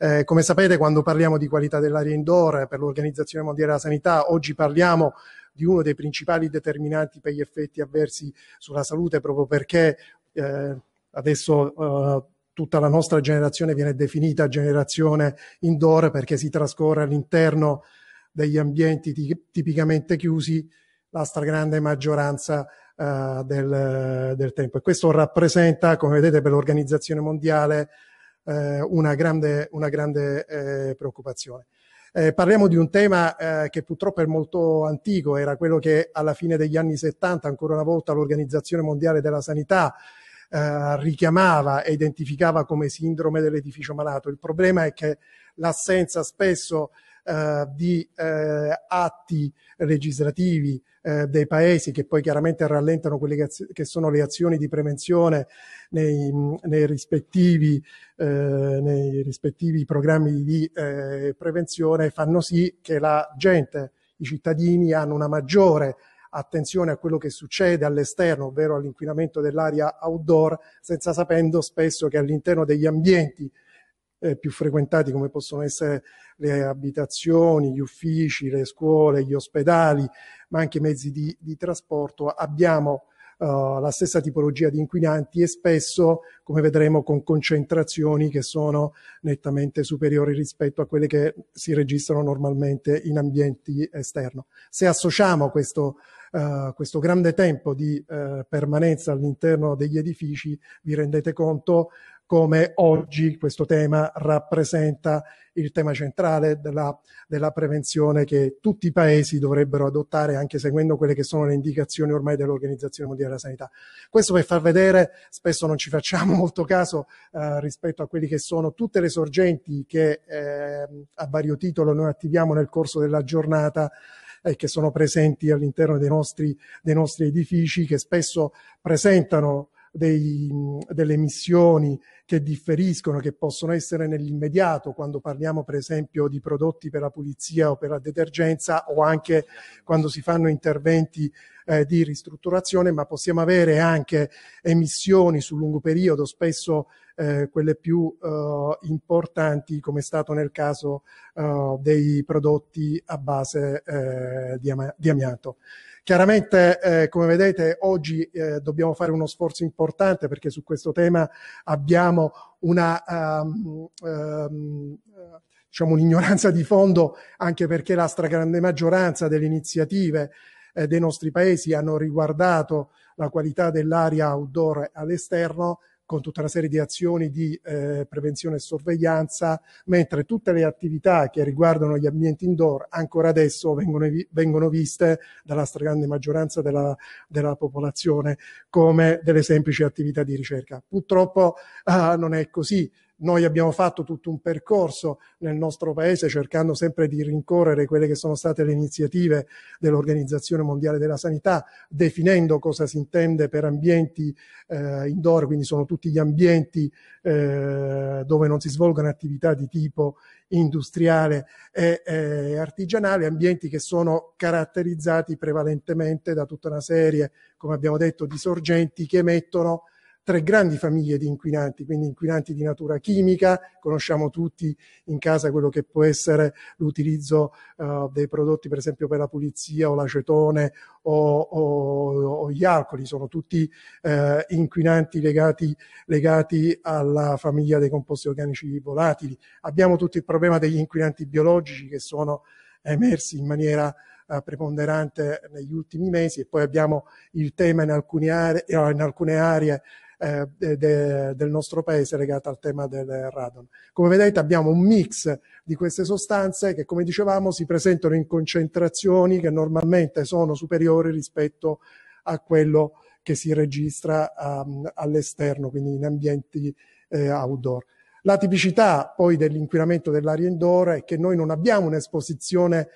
Eh, come sapete, quando parliamo di qualità dell'aria indoor per l'Organizzazione Mondiale della Sanità, oggi parliamo di uno dei principali determinanti per gli effetti avversi sulla salute, proprio perché eh, adesso eh, tutta la nostra generazione viene definita generazione indoor perché si trascorre all'interno degli ambienti tipicamente chiusi la stragrande maggioranza eh, del, del, tempo. E questo rappresenta, come vedete, per l'Organizzazione Mondiale eh, una grande, una grande eh, preoccupazione. Eh, parliamo di un tema eh, che purtroppo è molto antico, era quello che alla fine degli anni 70 ancora una volta l'Organizzazione Mondiale della Sanità eh, richiamava e identificava come sindrome dell'edificio malato. Il problema è che l'assenza spesso eh, di eh, atti legislativi eh, dei paesi che poi chiaramente rallentano quelle che, che sono le azioni di prevenzione nei, nei, rispettivi, eh, nei rispettivi programmi di eh, prevenzione fanno sì che la gente, i cittadini hanno una maggiore attenzione a quello che succede all'esterno, ovvero all'inquinamento dell'aria outdoor, senza sapendo spesso che all'interno degli ambienti eh, più frequentati come possono essere le abitazioni, gli uffici, le scuole, gli ospedali, ma anche i mezzi di, di trasporto, abbiamo Uh, la stessa tipologia di inquinanti e spesso, come vedremo, con concentrazioni che sono nettamente superiori rispetto a quelle che si registrano normalmente in ambienti esterni. Se associamo questo, uh, questo grande tempo di uh, permanenza all'interno degli edifici, vi rendete conto come oggi questo tema rappresenta il tema centrale della, della, prevenzione che tutti i paesi dovrebbero adottare anche seguendo quelle che sono le indicazioni ormai dell'Organizzazione Mondiale della Sanità. Questo per far vedere, spesso non ci facciamo molto caso eh, rispetto a quelli che sono tutte le sorgenti che eh, a vario titolo noi attiviamo nel corso della giornata e eh, che sono presenti all'interno dei nostri, dei nostri edifici che spesso presentano dei, delle missioni che differiscono, che possono essere nell'immediato, quando parliamo per esempio di prodotti per la pulizia o per la detergenza o anche quando si fanno interventi eh, di ristrutturazione, ma possiamo avere anche emissioni sul lungo periodo, spesso eh, quelle più eh, importanti, come è stato nel caso eh, dei prodotti a base eh, di, am- di amianto. Chiaramente, eh, come vedete, oggi eh, dobbiamo fare uno sforzo importante perché su questo tema abbiamo una, um, um, diciamo un'ignoranza di fondo anche perché la stragrande maggioranza delle iniziative eh, dei nostri paesi hanno riguardato la qualità dell'aria outdoor all'esterno, con tutta una serie di azioni di eh, prevenzione e sorveglianza, mentre tutte le attività che riguardano gli ambienti indoor ancora adesso vengono, vengono viste dalla stragrande maggioranza della, della, popolazione come delle semplici attività di ricerca. Purtroppo eh, non è così. Noi abbiamo fatto tutto un percorso nel nostro paese cercando sempre di rincorrere quelle che sono state le iniziative dell'Organizzazione Mondiale della Sanità, definendo cosa si intende per ambienti eh, indoor, quindi sono tutti gli ambienti eh, dove non si svolgono attività di tipo industriale e, e artigianale, ambienti che sono caratterizzati prevalentemente da tutta una serie, come abbiamo detto, di sorgenti che emettono tre grandi famiglie di inquinanti, quindi inquinanti di natura chimica, conosciamo tutti in casa quello che può essere l'utilizzo uh, dei prodotti per esempio per la pulizia o l'acetone o, o, o gli alcoli, sono tutti uh, inquinanti legati, legati alla famiglia dei composti organici volatili. Abbiamo tutto il problema degli inquinanti biologici che sono emersi in maniera eh, preponderante negli ultimi mesi e poi abbiamo il tema in, alcune aree, in alcune aree eh, de, del nostro paese legata al tema del radon. Come vedete abbiamo un mix di queste sostanze che come dicevamo si presentano in concentrazioni che normalmente sono superiori rispetto a quello che si registra um, all'esterno, quindi in ambienti eh, outdoor. La tipicità poi dell'inquinamento dell'aria indoor è che noi non abbiamo un'esposizione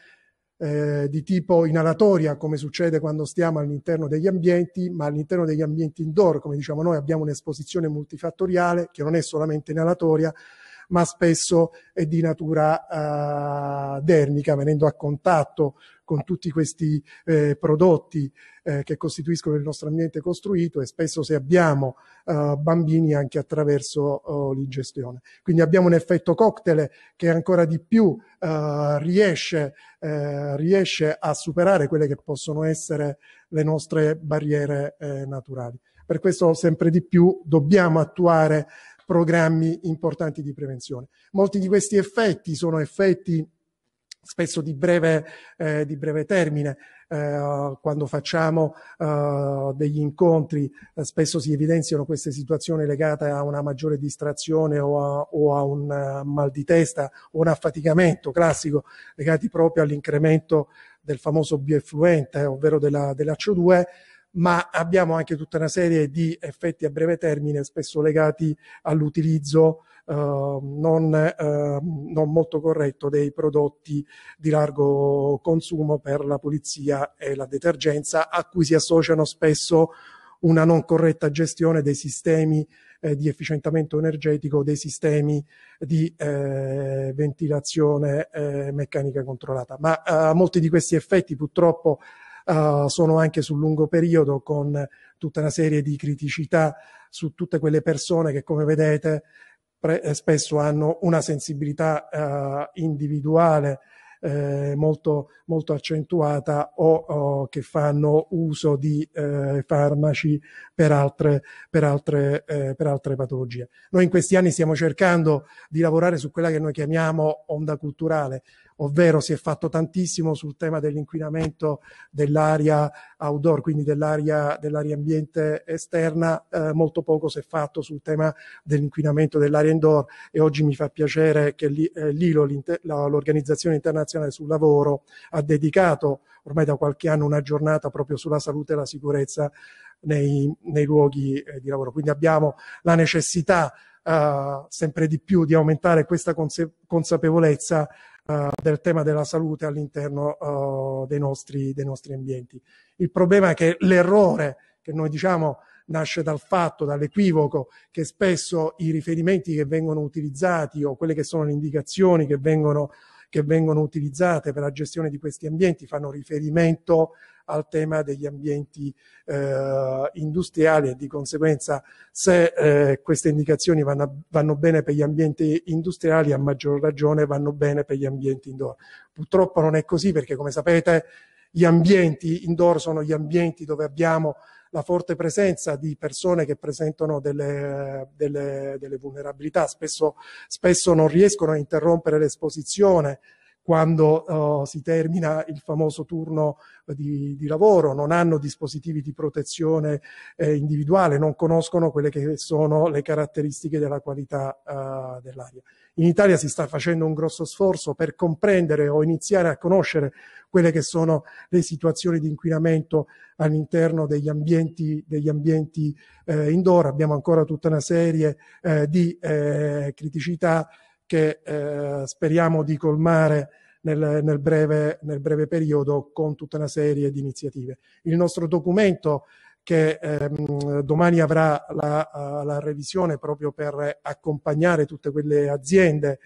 eh, di tipo inalatoria, come succede quando stiamo all'interno degli ambienti, ma all'interno degli ambienti indoor, come diciamo noi, abbiamo un'esposizione multifattoriale che non è solamente inalatoria, ma spesso è di natura eh, dermica, venendo a contatto con tutti questi eh, prodotti eh, che costituiscono il nostro ambiente costruito e spesso se abbiamo eh, bambini anche attraverso oh, l'ingestione. Quindi abbiamo un effetto cocktail che ancora di più eh, riesce, eh, riesce a superare quelle che possono essere le nostre barriere eh, naturali. Per questo sempre di più dobbiamo attuare programmi importanti di prevenzione. Molti di questi effetti sono effetti spesso di breve, eh, di breve termine. Eh, quando facciamo eh, degli incontri eh, spesso si evidenziano queste situazioni legate a una maggiore distrazione o a, o a un eh, mal di testa o un affaticamento classico legati proprio all'incremento del famoso bioeffluente, ovvero della, della CO2 ma abbiamo anche tutta una serie di effetti a breve termine, spesso legati all'utilizzo eh, non, eh, non molto corretto dei prodotti di largo consumo per la pulizia e la detergenza, a cui si associano spesso una non corretta gestione dei sistemi eh, di efficientamento energetico, dei sistemi di eh, ventilazione eh, meccanica controllata. Ma eh, molti di questi effetti purtroppo Ah, sono anche sul lungo periodo con tutta una serie di criticità su tutte quelle persone che come vedete pre- eh, spesso hanno una sensibilità uh, individuale eh, molto, molto accentuata o, o, che fanno uso di eh, farmaci per altre, per, altre, eh, per altre patologie. Noi in questi anni stiamo cercando di lavorare su quella che noi chiamiamo onda culturale, ovvero si è fatto tantissimo sul tema dell'inquinamento dell'aria outdoor, quindi dell'aria, dell'aria ambiente esterna, eh, molto poco si è fatto sul tema dell'inquinamento dell'aria indoor e oggi mi fa piacere che eh, l'ILO, l'Organizzazione Internazionale sul Lavoro, ha dedicato ormai da qualche anno una giornata proprio sulla salute e la sicurezza nei, nei luoghi eh, di lavoro. Quindi abbiamo la necessità Uh, sempre di più di aumentare questa consapevolezza eh, del tema della salute all'interno uh, dei, nostri, dei nostri ambienti. Il problema è che l'errore che noi diciamo nasce dal fatto, dall'equivoco, che spesso i riferimenti che vengono utilizzati o quelle che sono le indicazioni che vengono, che vengono utilizzate per la gestione di questi ambienti fanno riferimento al tema degli ambienti eh, industriali e di conseguenza se eh, queste indicazioni vanno, vanno bene per gli ambienti industriali a maggior ragione vanno bene per gli ambienti indoor. Purtroppo non è così perché come sapete gli ambienti indoor sono gli ambienti dove abbiamo la forte presenza di persone che presentano delle, delle, delle vulnerabilità, spesso, spesso non riescono a interrompere l'esposizione quando uh, si termina il famoso turno eh, di, di, lavoro, non hanno dispositivi di protezione eh, individuale, non conoscono quelle che sono le caratteristiche della qualità uh, dell'aria. In Italia si sta facendo un grosso sforzo per comprendere o iniziare a conoscere quelle che sono le situazioni di inquinamento all'interno degli ambienti, degli ambienti eh, indoor. Abbiamo ancora tutta una serie eh, di eh, criticità che eh, speriamo di colmare nel, nel, breve, nel, breve, periodo con tutta una serie di iniziative. Il nostro documento che ehm, domani avrà la, la, revisione proprio per accompagnare tutte quelle aziende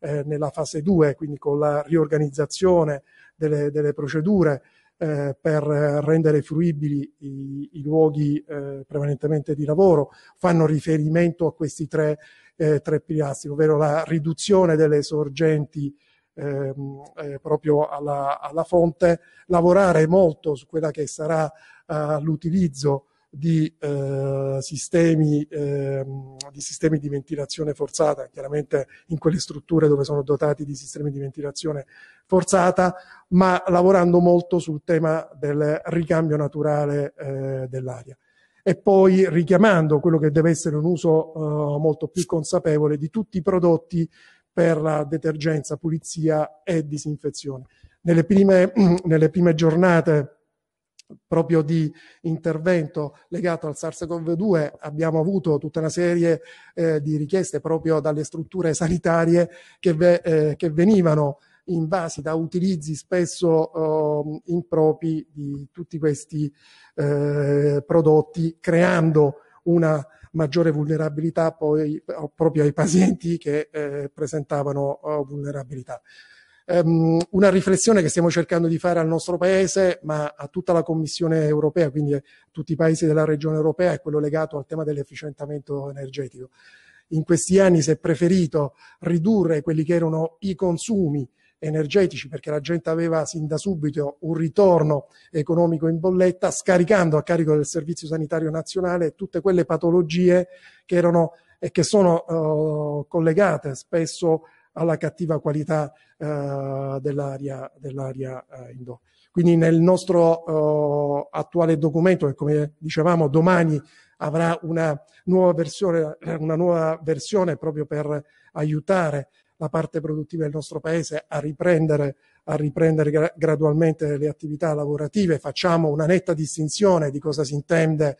eh, nella fase 2, quindi con la riorganizzazione delle, delle procedure, eh, per eh, rendere fruibili i, i luoghi eh, prevalentemente di lavoro, fanno riferimento a questi tre, eh, tre pilastri, ovvero la riduzione delle sorgenti ehm, eh, proprio alla, alla fonte, lavorare molto su quella che sarà eh, l'utilizzo di, eh, sistemi, eh, di sistemi di ventilazione forzata, chiaramente in quelle strutture dove sono dotati di sistemi di ventilazione forzata, ma lavorando molto sul tema del ricambio naturale eh, dell'aria e poi richiamando quello che deve essere un uso eh, molto più consapevole di tutti i prodotti per la detergenza, pulizia e disinfezione. Nelle prime, nelle prime giornate proprio di intervento legato al SARS-CoV-2 abbiamo avuto tutta una serie eh, di richieste proprio dalle strutture sanitarie che, ve, eh, che venivano invasi da utilizzi spesso eh, impropri di tutti questi eh, prodotti, creando una maggiore vulnerabilità poi eh, proprio ai pazienti che eh, presentavano vulnerabilità ehm, una riflessione che stiamo cercando di fare al nostro Paese, ma a tutta la Commissione europea, quindi a tutti i Paesi della regione europea, è quello legato al tema dell'efficientamento energetico. In questi anni si è preferito ridurre quelli che erano i consumi energetici perché la gente aveva sin da subito un ritorno economico in bolletta, scaricando a carico del Servizio Sanitario Nazionale tutte quelle patologie che erano e che sono uh, collegate spesso alla cattiva qualità uh, dell'aria, dell'aria uh, eh, indoor. Quindi nel nostro uh, attuale documento, che come dicevamo domani avrà una nuova, versione, una nuova versione proprio per aiutare la parte produttiva del nostro paese a riprendere, a riprendere gra- gradualmente le attività lavorative. Facciamo una netta distinzione di cosa si intende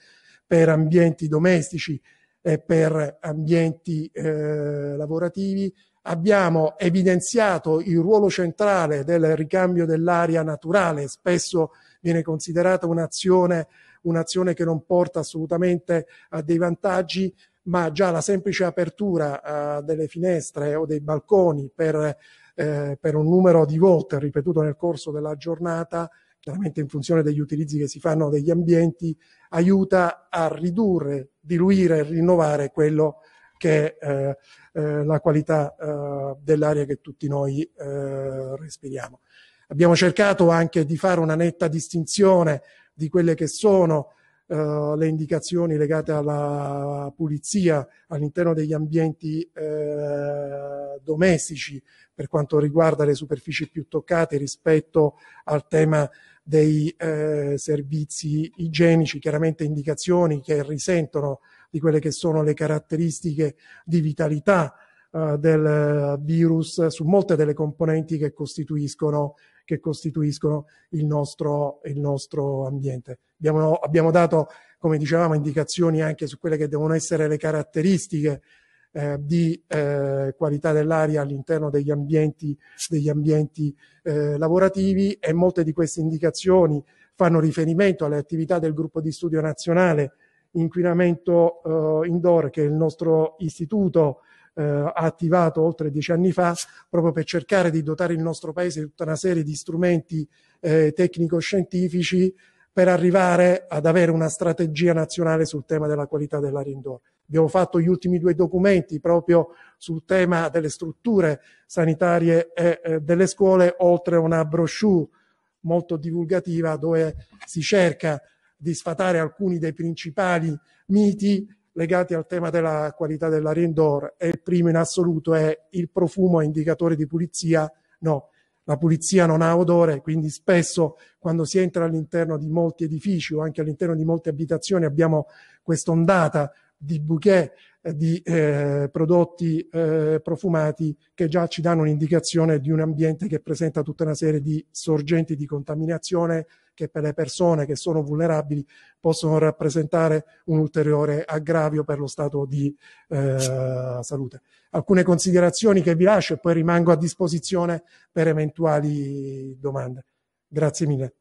per ambienti domestici e per ambienti eh, lavorativi abbiamo evidenziato il ruolo centrale del ricambio dell'aria naturale, spesso viene considerata un'azione, un'azione che non porta assolutamente a dei vantaggi, ma già la semplice apertura uh, delle finestre o dei balconi per, eh, per un numero di volte ripetuto nel corso della giornata, chiaramente in funzione degli utilizzi che si fanno degli ambienti, aiuta a ridurre, diluire e rinnovare quello che che è eh, eh, la qualità eh, dell'aria che tutti noi respiriamo. Abbiamo cercato anche di fare una netta distinzione di quelle che sono Uh, le indicazioni legate alla pulizia all'interno degli ambienti eh, domestici per quanto riguarda le superfici più toccate rispetto al tema dei eh, servizi igienici, chiaramente indicazioni che risentono di quelle che sono le caratteristiche di vitalità eh, del virus su molte delle componenti che costituiscono, che costituiscono il, nostro, il nostro ambiente. Abbiamo, abbiamo dato, come dicevamo, indicazioni anche su quelle che devono essere le caratteristiche eh, di eh, qualità dell'aria all'interno degli ambienti, degli ambienti eh, lavorativi e molte di queste indicazioni fanno riferimento alle attività del gruppo di studio nazionale inquinamento eh, indoor che il nostro istituto eh, ha attivato oltre dieci anni fa proprio per cercare di dotare il nostro paese di tutta una serie di strumenti eh, tecnico-scientifici per arrivare ad avere una strategia nazionale sul tema della qualità dell'aria indoor. Abbiamo fatto gli ultimi due documenti proprio sul tema delle strutture sanitarie e eh, delle scuole, oltre a una brochure molto divulgativa dove si cerca di sfatare alcuni dei principali miti legati al tema della qualità dell'arendor e il primo in assoluto è il profumo è indicatore di pulizia, no, la pulizia non ha odore, quindi spesso quando si entra all'interno di molti edifici o anche all'interno di molte abitazioni abbiamo quest'ondata di bouquet eh, di eh, prodotti eh, profumati che già ci danno un'indicazione di un ambiente che presenta tutta una serie di sorgenti di contaminazione che per le persone che sono vulnerabili possono rappresentare un ulteriore aggravio per lo stato di eh, salute. Alcune considerazioni che vi lascio e poi rimango a disposizione per eventuali domande. Grazie mille.